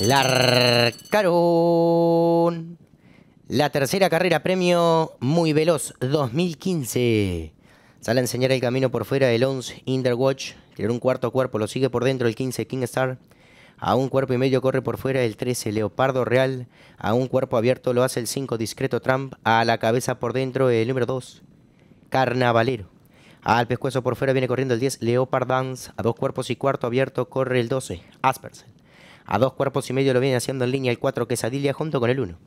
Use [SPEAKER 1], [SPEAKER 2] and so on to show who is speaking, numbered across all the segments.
[SPEAKER 1] Larcaron. La tercera carrera premio Muy Veloz 2015. Sale a enseñar el camino por fuera el 11 Inderwatch. Tiene un cuarto cuerpo, lo sigue por dentro el 15 King Star. A un cuerpo y medio corre por fuera el 13 Leopardo Real. A un cuerpo abierto lo hace el 5 Discreto Trump. A la cabeza por dentro el número 2 Carnavalero. Al pescuezo por fuera viene corriendo el 10 Leopard Dance. A dos cuerpos y cuarto abierto corre el 12 Aspersen. A dos cuerpos y medio lo viene haciendo en línea el 4 Quesadilla junto con el 1.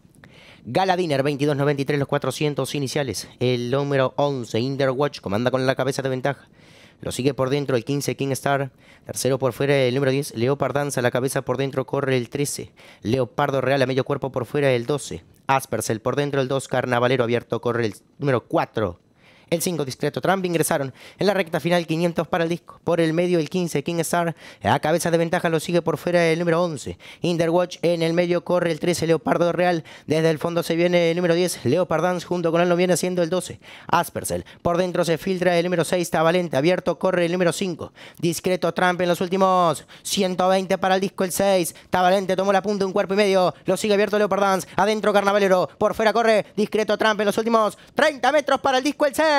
[SPEAKER 1] Galadiner 2293, los 400 iniciales. El número 11, Inderwatch, comanda con la cabeza de ventaja. Lo sigue por dentro el 15 Kingstar. Tercero por fuera el número 10. Leopard danza la cabeza por dentro. Corre el 13. Leopardo Real a medio cuerpo por fuera el 12. Aspersel por dentro el 2. Carnavalero abierto. Corre el número 4. El 5 discreto Trump ingresaron en la recta final 500 para el disco. Por el medio el 15 King Star a cabeza de ventaja lo sigue por fuera el número 11. Interwatch en el medio corre el 13 Leopardo Real. Desde el fondo se viene el número 10 Leopard Dance junto con él lo viene haciendo el 12 Aspersel. Por dentro se filtra el número 6 Tavalente. Abierto corre el número 5. Discreto Trump en los últimos 120 para el disco el 6. Tavalente tomó la punta un cuerpo y medio. Lo sigue abierto Leopard Dance. Adentro Carnavalero. Por fuera corre discreto Trump en los últimos 30 metros para el disco el 6.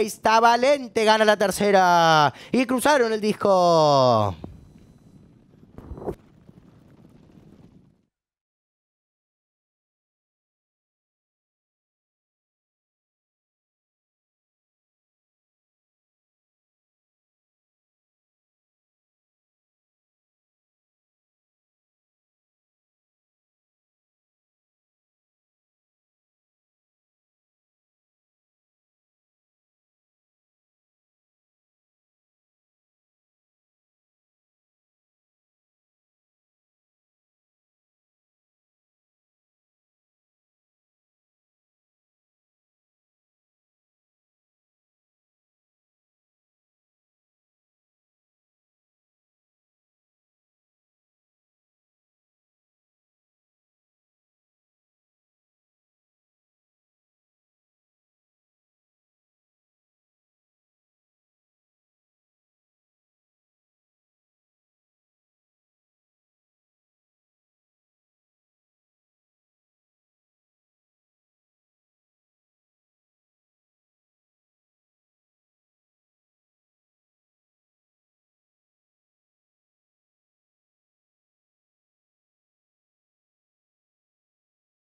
[SPEAKER 1] ¡Está valente, gana la tercera. Y cruzaron el disco.